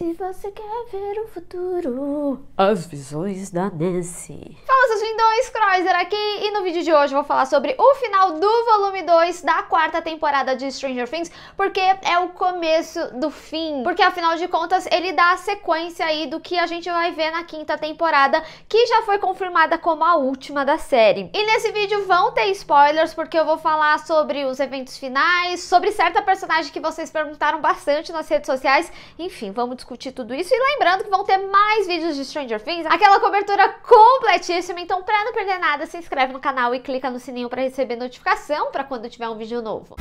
Se você quer ver o futuro, as visões da Nancy. Fala, seus lindões, Cruiser aqui, e no vídeo de hoje eu vou falar sobre o final do volume 2 da quarta temporada de Stranger Things, porque é o começo do fim. Porque, afinal de contas, ele dá a sequência aí do que a gente vai ver na quinta temporada, que já foi confirmada como a última da série. E nesse vídeo vão ter spoilers, porque eu vou falar sobre os eventos finais, sobre certa personagem que vocês perguntaram bastante nas redes sociais, enfim, vamos discutir discutir tudo isso. E lembrando que vão ter mais vídeos de Stranger Things, aquela cobertura completíssima. Então, pra não perder nada, se inscreve no canal e clica no sininho para receber notificação para quando tiver um vídeo novo.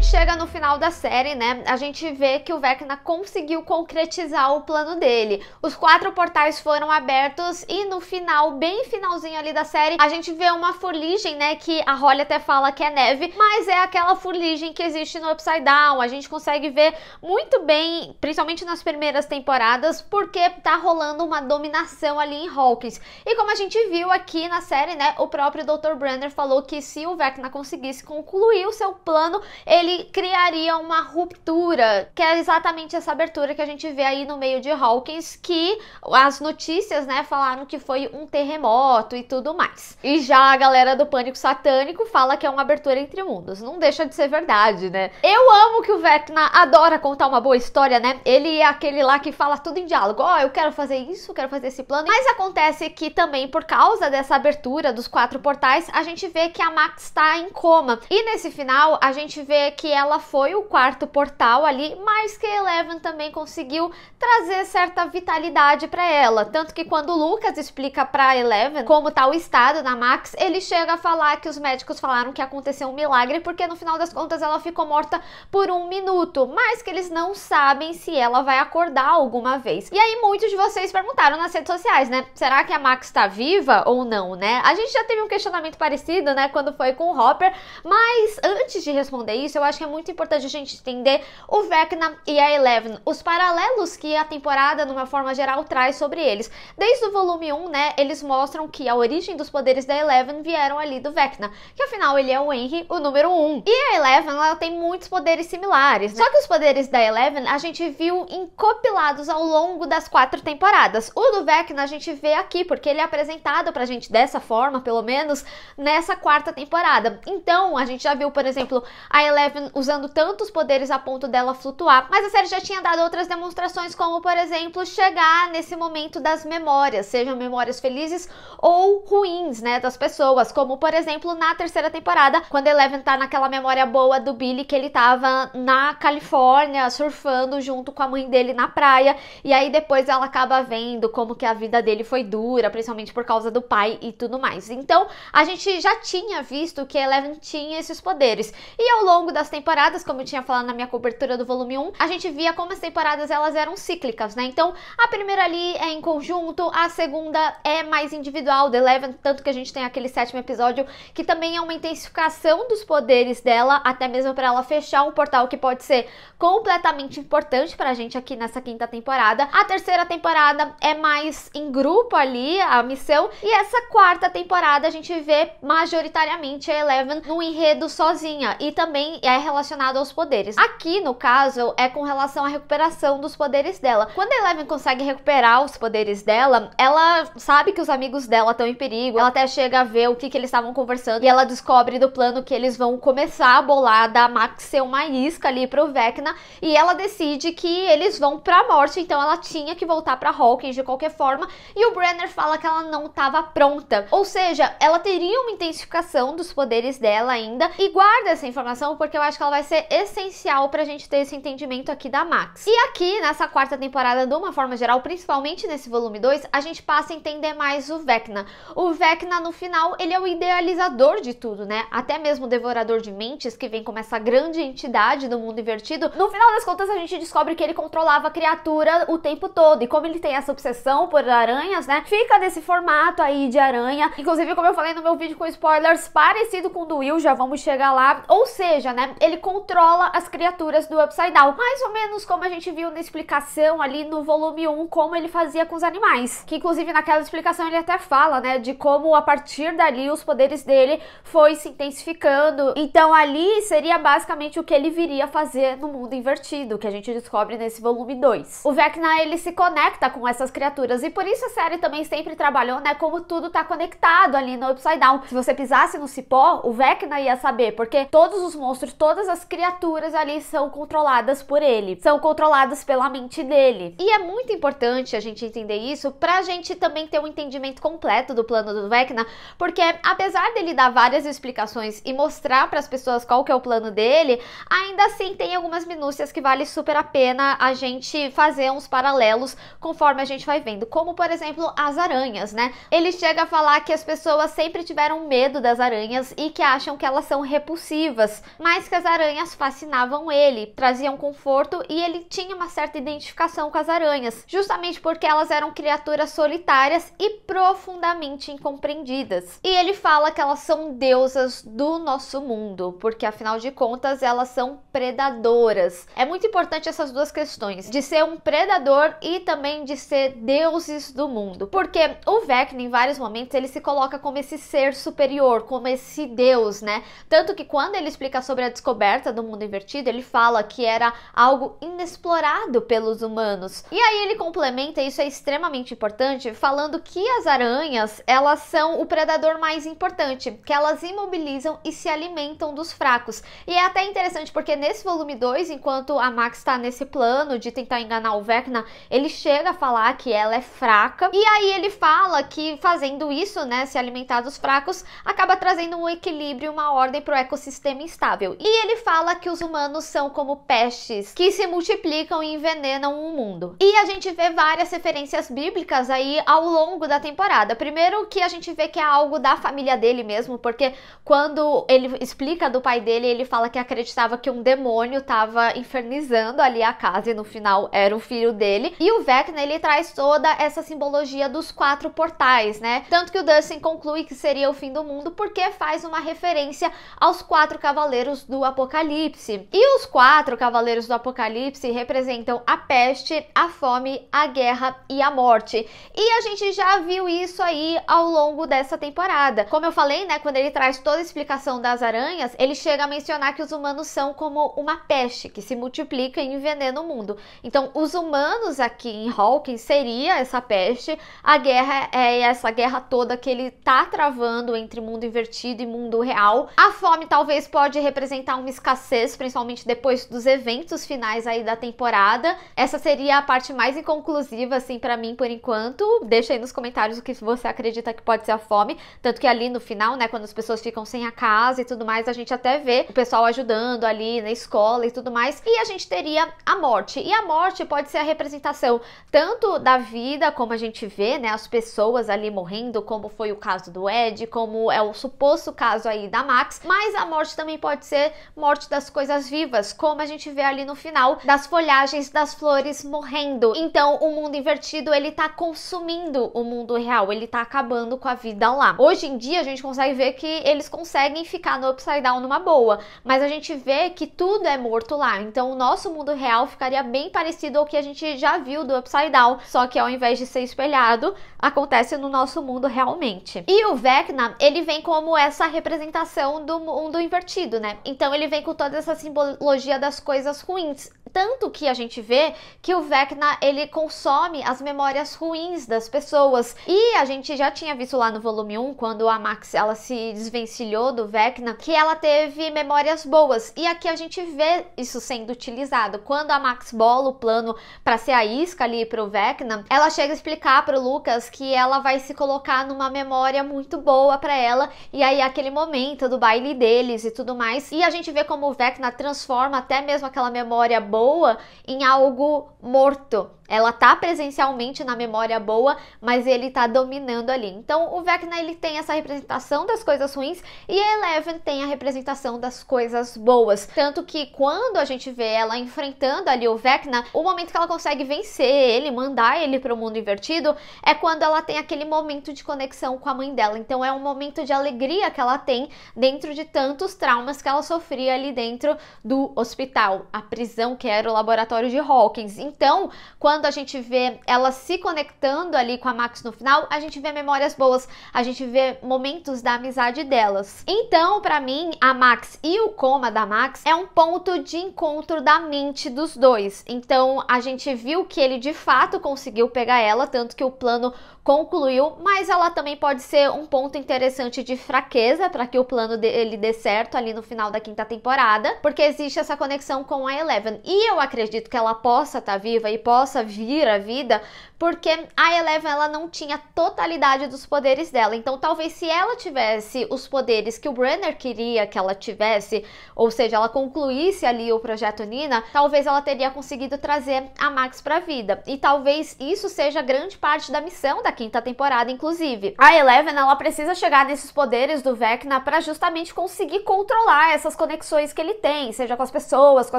gente chega no final da série, né, a gente vê que o Vecna conseguiu concretizar o plano dele. Os quatro portais foram abertos e no final, bem finalzinho ali da série, a gente vê uma fuligem, né, que a Holly até fala que é neve, mas é aquela fuligem que existe no Upside Down. A gente consegue ver muito bem, principalmente nas primeiras temporadas, porque tá rolando uma dominação ali em Hawkins. E como a gente viu aqui na série, né, o próprio Dr. Brenner falou que se o Vecna conseguisse concluir o seu plano, ele ele criaria uma ruptura, que é exatamente essa abertura que a gente vê aí no meio de Hawkins, que as notícias, né, falaram que foi um terremoto e tudo mais. E já a galera do Pânico Satânico fala que é uma abertura entre mundos. Não deixa de ser verdade, né? Eu amo que o Vecna adora contar uma boa história, né? Ele é aquele lá que fala tudo em diálogo. Ó, oh, eu quero fazer isso, quero fazer esse plano. Mas acontece que também por causa dessa abertura dos quatro portais, a gente vê que a Max está em coma. E nesse final, a gente vê que ela foi o quarto portal ali, mas que Eleven também conseguiu trazer certa vitalidade para ela. Tanto que quando Lucas explica para Eleven como tá o estado da Max, ele chega a falar que os médicos falaram que aconteceu um milagre, porque no final das contas ela ficou morta por um minuto, mas que eles não sabem se ela vai acordar alguma vez. E aí muitos de vocês perguntaram nas redes sociais, né? Será que a Max tá viva ou não, né? A gente já teve um questionamento parecido, né, quando foi com o Hopper, mas antes de responder isso, eu acho que é muito importante a gente entender o Vecna e a Eleven, os paralelos que a temporada, numa forma geral, traz sobre eles. Desde o volume 1, né, eles mostram que a origem dos poderes da Eleven vieram ali do Vecna, que afinal ele é o Henry, o número 1. E a Eleven, ela tem muitos poderes similares, né? Só que os poderes da Eleven a gente viu encopilados ao longo das quatro temporadas. O do Vecna a gente vê aqui, porque ele é apresentado pra gente dessa forma, pelo menos, nessa quarta temporada. Então, a gente já viu, por exemplo, a Eleven usando tantos poderes a ponto dela flutuar, mas a série já tinha dado outras demonstrações, como por exemplo, chegar nesse momento das memórias, sejam memórias felizes ou ruins, né, das pessoas, como por exemplo na terceira temporada, quando Eleven tá naquela memória boa do Billy que ele tava na Califórnia surfando junto com a mãe dele na praia, e aí depois ela acaba vendo como que a vida dele foi dura, principalmente por causa do pai e tudo mais. Então, a gente já tinha visto que Eleven tinha esses poderes. E ao longo das temporadas, como eu tinha falado na minha cobertura do volume 1, a gente via como as temporadas elas eram cíclicas, né? Então, a primeira ali é em conjunto, a segunda é mais individual, The Eleven, tanto que a gente tem aquele sétimo episódio que também é uma intensificação dos poderes dela, até mesmo para ela fechar um portal que pode ser completamente importante pra gente aqui nessa quinta temporada. A terceira temporada é mais em grupo ali, a missão, e essa quarta temporada a gente vê majoritariamente a Eleven no enredo sozinha, e também é relacionado aos poderes. Aqui, no caso, é com relação à recuperação dos poderes dela. Quando a Eleven consegue recuperar os poderes dela, ela sabe que os amigos dela estão em perigo, ela até chega a ver o que, que eles estavam conversando e ela descobre do plano que eles vão começar a bolar da Max ser uma isca ali pro Vecna e ela decide que eles vão pra morte, então ela tinha que voltar pra Hawkins de qualquer forma e o Brenner fala que ela não estava pronta. Ou seja, ela teria uma intensificação dos poderes dela ainda e guarda essa informação porque eu acho que ela vai ser essencial pra gente ter esse entendimento aqui da Max. E aqui, nessa quarta temporada, de uma forma geral, principalmente nesse volume 2, a gente passa a entender mais o Vecna. O Vecna, no final, ele é o idealizador de tudo, né? Até mesmo o Devorador de Mentes, que vem como essa grande entidade do mundo invertido. No final das contas, a gente descobre que ele controlava a criatura o tempo todo. E como ele tem essa obsessão por aranhas, né? Fica nesse formato aí de aranha. Inclusive, como eu falei no meu vídeo com spoilers, parecido com o do Will, já vamos chegar lá. Ou seja, né? ele controla as criaturas do Upside Down. Mais ou menos como a gente viu na explicação ali no volume 1, como ele fazia com os animais. Que inclusive naquela explicação ele até fala, né, de como a partir dali os poderes dele foi se intensificando. Então ali seria basicamente o que ele viria fazer no mundo invertido, que a gente descobre nesse volume 2. O Vecna, ele se conecta com essas criaturas e por isso a série também sempre trabalhou, né, como tudo tá conectado ali no Upside Down. Se você pisasse no cipó, o Vecna ia saber, porque todos os monstros todas as criaturas ali são controladas por ele, são controladas pela mente dele. E é muito importante a gente entender isso pra gente também ter um entendimento completo do plano do Vecna, porque apesar dele dar várias explicações e mostrar para as pessoas qual que é o plano dele, ainda assim tem algumas minúcias que vale super a pena a gente fazer uns paralelos conforme a gente vai vendo, como por exemplo as aranhas, né? Ele chega a falar que as pessoas sempre tiveram medo das aranhas e que acham que elas são repulsivas, mas que as aranhas fascinavam ele, traziam conforto e ele tinha uma certa identificação com as aranhas, justamente porque elas eram criaturas solitárias e profundamente incompreendidas. E ele fala que elas são deusas do nosso mundo, porque afinal de contas elas são predadoras. É muito importante essas duas questões, de ser um predador e também de ser deuses do mundo, porque o Vecna em vários momentos ele se coloca como esse ser superior, como esse deus, né? Tanto que quando ele explica sobre a descoberta do mundo invertido, ele fala que era algo inexplorado pelos humanos. E aí ele complementa, isso é extremamente importante, falando que as aranhas, elas são o predador mais importante, que elas imobilizam e se alimentam dos fracos. E é até interessante porque nesse volume 2, enquanto a Max está nesse plano de tentar enganar o Vecna, ele chega a falar que ela é fraca. E aí ele fala que fazendo isso, né, se alimentar dos fracos, acaba trazendo um equilíbrio, uma ordem para o ecossistema instável. E e ele fala que os humanos são como pestes que se multiplicam e envenenam o mundo. E a gente vê várias referências bíblicas aí ao longo da temporada. Primeiro que a gente vê que é algo da família dele mesmo, porque quando ele explica do pai dele, ele fala que acreditava que um demônio estava infernizando ali a casa e no final era o filho dele. E o Vecna, ele traz toda essa simbologia dos quatro portais, né? Tanto que o Dustin conclui que seria o fim do mundo porque faz uma referência aos quatro cavaleiros do Apocalipse. E os quatro Cavaleiros do Apocalipse representam a peste, a fome, a guerra e a morte. E a gente já viu isso aí ao longo dessa temporada. Como eu falei, né, quando ele traz toda a explicação das aranhas, ele chega a mencionar que os humanos são como uma peste que se multiplica e envenena o mundo. Então, os humanos aqui em Hawkins seria essa peste, a guerra é essa guerra toda que ele tá travando entre mundo invertido e mundo real. A fome talvez pode representar enfrentar uma escassez, principalmente depois dos eventos finais aí da temporada. Essa seria a parte mais inconclusiva, assim, para mim, por enquanto. Deixa aí nos comentários o que você acredita que pode ser a fome. Tanto que ali no final, né, quando as pessoas ficam sem a casa e tudo mais, a gente até vê o pessoal ajudando ali na escola e tudo mais. E a gente teria a morte. E a morte pode ser a representação tanto da vida, como a gente vê, né, as pessoas ali morrendo, como foi o caso do Ed, como é o suposto caso aí da Max, mas a morte também pode ser morte das coisas vivas, como a gente vê ali no final das folhagens das flores morrendo. Então, o mundo invertido, ele tá consumindo o mundo real, ele tá acabando com a vida lá. Hoje em dia, a gente consegue ver que eles conseguem ficar no Upside Down numa boa, mas a gente vê que tudo é morto lá. Então, o nosso mundo real ficaria bem parecido ao que a gente já viu do Upside Down, só que ao invés de ser espelhado, acontece no nosso mundo realmente. E o Vecna, ele vem como essa representação do mundo invertido, né? Então ele vem com toda essa simbologia das coisas ruins. Tanto que a gente vê que o Vecna ele consome as memórias ruins das pessoas. E a gente já tinha visto lá no volume 1, quando a Max ela se desvencilhou do Vecna, que ela teve memórias boas. E aqui a gente vê isso sendo utilizado. Quando a Max bola o plano para ser a isca ali pro Vecna, ela chega a explicar pro Lucas que ela vai se colocar numa memória muito boa para ela. E aí aquele momento do baile deles e tudo mais. E a gente vê como o Vecna transforma até mesmo aquela memória boa boa em algo morto, ela tá presencialmente na memória boa, mas ele tá dominando ali. Então o Vecna ele tem essa representação das coisas ruins e a Eleven tem a representação das coisas boas. Tanto que quando a gente vê ela enfrentando ali o Vecna, o momento que ela consegue vencer ele, mandar ele para o mundo invertido, é quando ela tem aquele momento de conexão com a mãe dela. Então é um momento de alegria que ela tem dentro de tantos traumas que ela sofria ali dentro do hospital, a prisão que era o laboratório de Hawkins. Então, quando quando a gente vê ela se conectando ali com a Max no final, a gente vê memórias boas, a gente vê momentos da amizade delas. Então, para mim, a Max e o coma da Max é um ponto de encontro da mente dos dois. Então, a gente viu que ele de fato conseguiu pegar ela, tanto que o plano concluiu, mas ela também pode ser um ponto interessante de fraqueza para que o plano dele dê certo ali no final da quinta temporada, porque existe essa conexão com a Eleven. E eu acredito que ela possa estar tá viva e possa vir à vida porque a Eleven ela não tinha totalidade dos poderes dela. Então, talvez se ela tivesse os poderes que o Brenner queria que ela tivesse, ou seja, ela concluísse ali o projeto Nina, talvez ela teria conseguido trazer a Max para vida. E talvez isso seja grande parte da missão da quinta temporada, inclusive. A Eleven ela precisa chegar nesses poderes do Vecna para justamente conseguir controlar essas conexões que ele tem, seja com as pessoas, com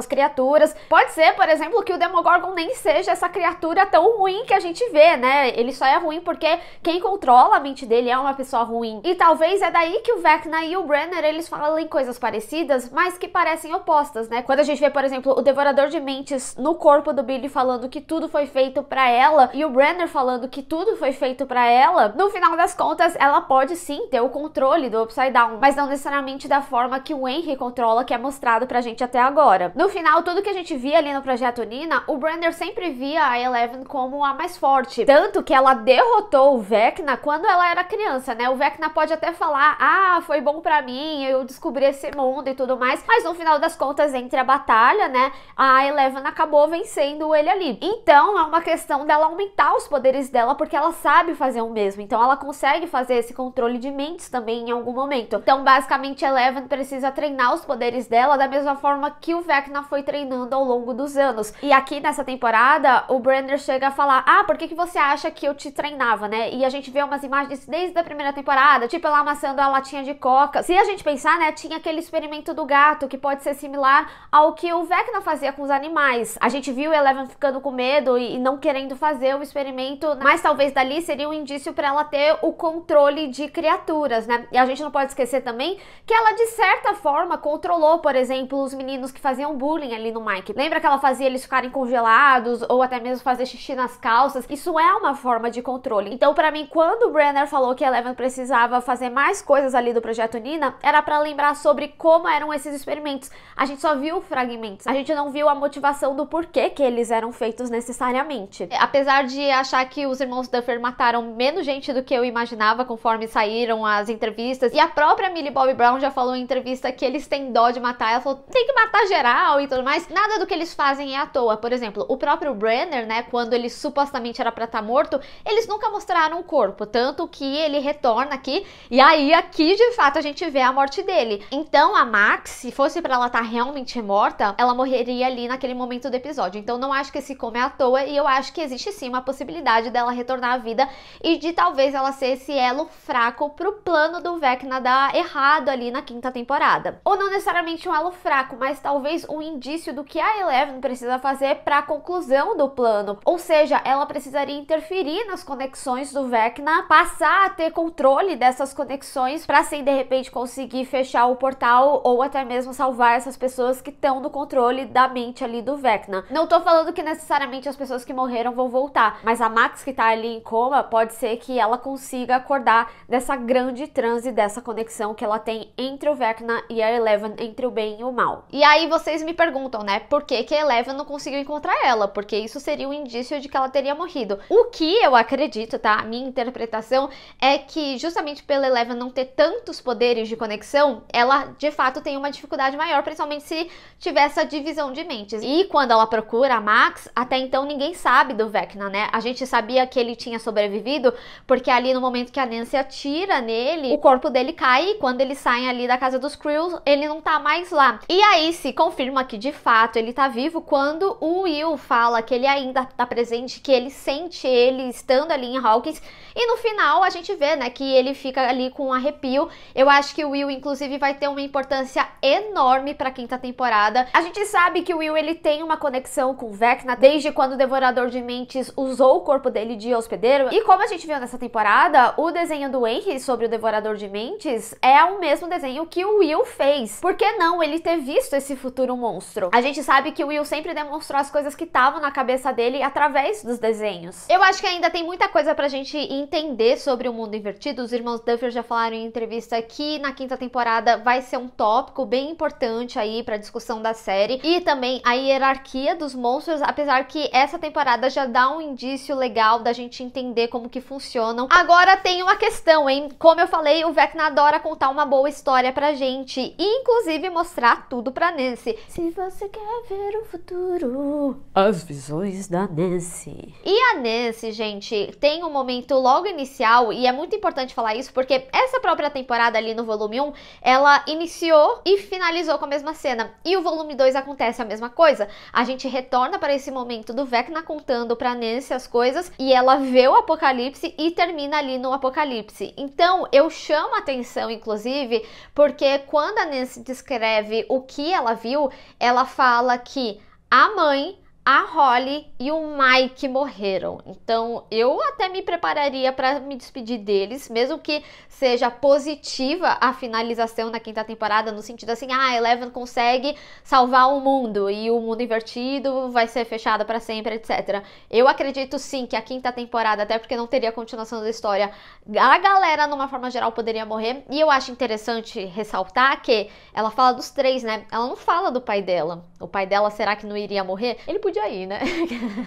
as criaturas. Pode ser, por exemplo, que o Demogorgon nem seja essa criatura tão ruim que a gente gente vê, né? Ele só é ruim porque quem controla a mente dele é uma pessoa ruim. E talvez é daí que o Vecna e o Brenner eles falam coisas parecidas, mas que parecem opostas, né? Quando a gente vê, por exemplo, o Devorador de Mentes no corpo do Billy falando que tudo foi feito para ela e o Brenner falando que tudo foi feito para ela, no final das contas, ela pode sim ter o controle do Upside Down, mas não necessariamente da forma que o Henry controla, que é mostrado pra gente até agora. No final, tudo que a gente via ali no projeto Nina, o Brenner sempre via a Eleven como a mais forte. Tanto que ela derrotou o Vecna quando ela era criança, né? O Vecna pode até falar, ah, foi bom para mim, eu descobri esse mundo e tudo mais. Mas no final das contas, entre a batalha, né? A Eleven acabou vencendo ele ali. Então é uma questão dela aumentar os poderes dela, porque ela sabe fazer o mesmo. Então ela consegue fazer esse controle de mentes também em algum momento. Então, basicamente, Eleven precisa treinar os poderes dela da mesma forma que o Vecna foi treinando ao longo dos anos. E aqui nessa temporada, o Brander chega a falar: ah, por que, que você acha que eu te treinava, né? E a gente vê umas imagens desde a primeira temporada, tipo ela amassando a latinha de coca. Se a gente pensar, né, tinha aquele experimento do gato, que pode ser similar ao que o Vecna fazia com os animais. A gente viu Eleven ficando com medo e, e não querendo fazer o experimento, mas talvez dali seria um indício para ela ter o controle de criaturas, né? E a gente não pode esquecer também que ela, de certa forma, controlou, por exemplo, os meninos que faziam bullying ali no Mike. Lembra que ela fazia eles ficarem congelados ou até mesmo fazer xixi nas calças? crianças, isso é uma forma de controle. Então, para mim, quando o Brenner falou que Eleven precisava fazer mais coisas ali do projeto Nina, era para lembrar sobre como eram esses experimentos. A gente só viu fragmentos, a gente não viu a motivação do porquê que eles eram feitos necessariamente. Apesar de achar que os irmãos Duffer mataram menos gente do que eu imaginava conforme saíram as entrevistas, e a própria Millie Bobby Brown já falou em entrevista que eles têm dó de matar, ela falou, tem que matar geral e tudo mais. Nada do que eles fazem é à toa. Por exemplo, o próprio Brenner, né, quando ele supostamente supostamente era para estar tá morto, eles nunca mostraram o corpo, tanto que ele retorna aqui e aí aqui de fato a gente vê a morte dele. Então a Max, se fosse para ela estar tá realmente morta, ela morreria ali naquele momento do episódio. Então não acho que esse come é à toa e eu acho que existe sim uma possibilidade dela retornar à vida e de talvez ela ser esse elo fraco pro plano do Vecna dar errado ali na quinta temporada. Ou não necessariamente um elo fraco, mas talvez um indício do que a Eleven precisa fazer para a conclusão do plano. Ou seja, ela precisaria interferir nas conexões do Vecna, passar a ter controle dessas conexões para assim de repente conseguir fechar o portal ou até mesmo salvar essas pessoas que estão no controle da mente ali do Vecna. Né? Não tô falando que necessariamente as pessoas que morreram vão voltar, mas a Max que tá ali em coma, pode ser que ela consiga acordar dessa grande transe, dessa conexão que ela tem entre o Vecna e a Eleven, entre o bem e o mal. E aí vocês me perguntam, né, por que que a Eleven não conseguiu encontrar ela? Porque isso seria um indício de que ela teria morrido. O que eu acredito, tá? A minha interpretação é que justamente pela Eleven não ter tantos poderes de conexão, ela de fato tem uma dificuldade maior, principalmente se tiver essa divisão de mentes. E quando ela procura a Max, até então ninguém sabe do Vecna, né? A gente sabia que ele tinha sobrevivido, porque é ali no momento que a Nancy atira nele, o corpo dele cai e quando eles saem ali da casa dos Krills ele não tá mais lá. E aí se confirma que de fato ele tá vivo quando o Will fala que ele ainda tá presente, que ele sente ele estando ali em Hawkins. E no final a gente vê, né, que ele fica ali com um arrepio. Eu acho que o Will, inclusive, vai ter uma importância enorme pra quinta temporada. A gente sabe que o Will, ele tem uma conexão com Vecna desde quando o Devorador de Mentes usou o corpo dele de hospedeiro. E como a gente viu nessa temporada, o desenho do Henry sobre o Devorador de Mentes é o mesmo desenho que o Will fez. Por que não ele ter visto esse futuro monstro? A gente sabe que o Will sempre demonstrou as coisas que estavam na cabeça dele através dos desenhos desenhos. Eu acho que ainda tem muita coisa pra gente entender sobre o mundo invertido. Os irmãos Duffer já falaram em entrevista que na quinta temporada vai ser um tópico bem importante aí pra discussão da série. E também a hierarquia dos monstros, apesar que essa temporada já dá um indício legal da gente entender como que funcionam. Agora tem uma questão, hein? Como eu falei, o Vecna adora contar uma boa história pra gente. E, inclusive mostrar tudo pra Nancy. Se você quer ver o futuro, as visões da Nancy. E a Nancy, gente, tem um momento logo inicial, e é muito importante falar isso, porque essa própria temporada ali no volume 1, ela iniciou e finalizou com a mesma cena. E o volume 2 acontece a mesma coisa. A gente retorna para esse momento do Vecna contando pra Nancy as coisas, e ela vê o apocalipse e termina ali no apocalipse. Então, eu chamo a atenção, inclusive, porque quando a Nancy descreve o que ela viu, ela fala que a mãe a Holly e o Mike morreram. Então, eu até me prepararia para me despedir deles, mesmo que seja positiva a finalização na quinta temporada, no sentido assim, ah, Eleven consegue salvar o mundo e o mundo invertido vai ser fechado para sempre, etc. Eu acredito sim que a quinta temporada, até porque não teria continuação da história, a galera, numa forma geral, poderia morrer. E eu acho interessante ressaltar que ela fala dos três, né? Ela não fala do pai dela. O pai dela, será que não iria morrer? Ele podia ajude aí, né?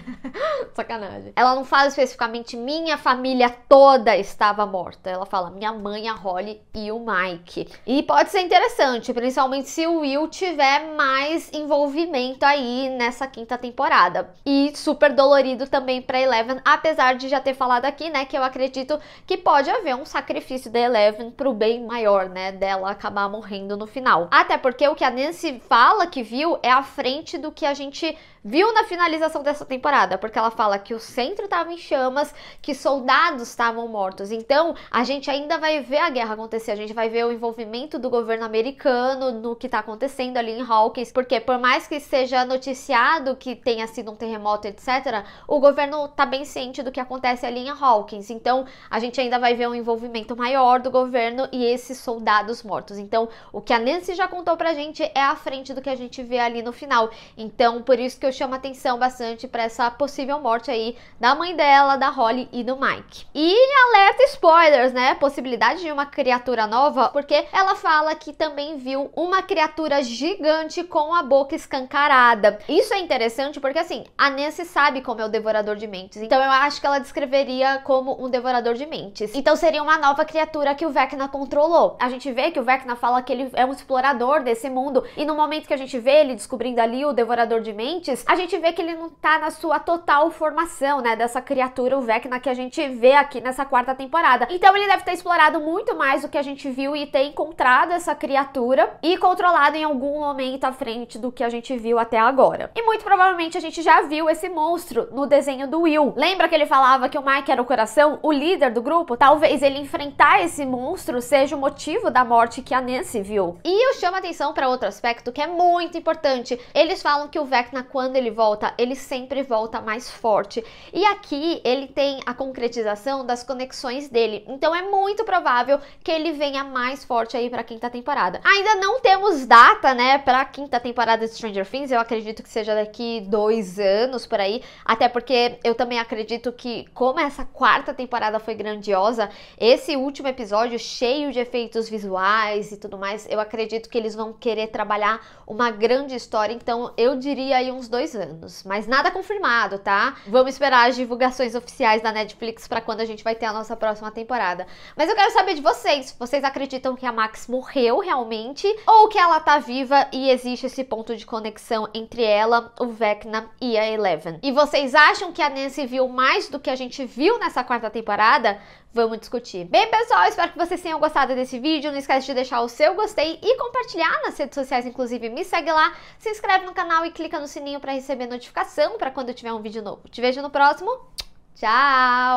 Sacanagem. Ela não fala especificamente minha família toda estava morta. Ela fala minha mãe, a Holly e o Mike. E pode ser interessante, principalmente se o Will tiver mais envolvimento aí nessa quinta temporada. E super dolorido também para Eleven, apesar de já ter falado aqui, né, que eu acredito que pode haver um sacrifício da Eleven pro bem maior, né, dela acabar morrendo no final. Até porque o que a Nancy fala que viu é a frente do que a gente viu na finalização dessa temporada, porque ela fala que o centro estava em chamas, que soldados estavam mortos. Então, a gente ainda vai ver a guerra acontecer, a gente vai ver o envolvimento do governo americano no que está acontecendo ali em Hawkins, porque por mais que seja noticiado que tenha sido um terremoto, etc, o governo está bem ciente do que acontece ali em Hawkins. Então, a gente ainda vai ver um envolvimento maior do governo e esses soldados mortos. Então, o que a Nancy já contou pra gente é a frente do que a gente vê ali no final. Então, por isso que eu chama atenção bastante para essa possível morte aí da mãe dela, da Holly e do Mike. E alerta spoilers, né? Possibilidade de uma criatura nova, porque ela fala que também viu uma criatura gigante com a boca escancarada. Isso é interessante porque assim, a Nancy sabe como é o devorador de mentes, então eu acho que ela descreveria como um devorador de mentes. Então seria uma nova criatura que o Vecna controlou. A gente vê que o Vecna fala que ele é um explorador desse mundo e no momento que a gente vê ele descobrindo ali o devorador de mentes, a gente vê que ele não tá na sua total formação, né? Dessa criatura, o Vecna, que a gente vê aqui nessa quarta temporada. Então ele deve ter explorado muito mais do que a gente viu e ter encontrado essa criatura e controlado em algum momento à frente do que a gente viu até agora. E muito provavelmente a gente já viu esse monstro no desenho do Will. Lembra que ele falava que o Mike era o coração, o líder do grupo? Talvez ele enfrentar esse monstro seja o motivo da morte que a Nancy viu. E eu chamo a atenção para outro aspecto que é muito importante. Eles falam que o Vecna, quando quando ele volta, ele sempre volta mais forte. E aqui ele tem a concretização das conexões dele. Então é muito provável que ele venha mais forte aí para quinta temporada. Ainda não temos data, né, para quinta temporada de Stranger Things. Eu acredito que seja daqui dois anos por aí. Até porque eu também acredito que como essa quarta temporada foi grandiosa, esse último episódio cheio de efeitos visuais e tudo mais, eu acredito que eles vão querer trabalhar uma grande história. Então eu diria aí uns dois dois anos, mas nada confirmado, tá? Vamos esperar as divulgações oficiais da Netflix para quando a gente vai ter a nossa próxima temporada. Mas eu quero saber de vocês, vocês acreditam que a Max morreu realmente ou que ela tá viva e existe esse ponto de conexão entre ela, o Vecna e a Eleven? E vocês acham que a Nancy viu mais do que a gente viu nessa quarta temporada? vamos discutir. Bem, pessoal, espero que vocês tenham gostado desse vídeo. Não esquece de deixar o seu gostei e compartilhar nas redes sociais, inclusive me segue lá, se inscreve no canal e clica no sininho para receber notificação para quando eu tiver um vídeo novo. Te vejo no próximo. Tchau!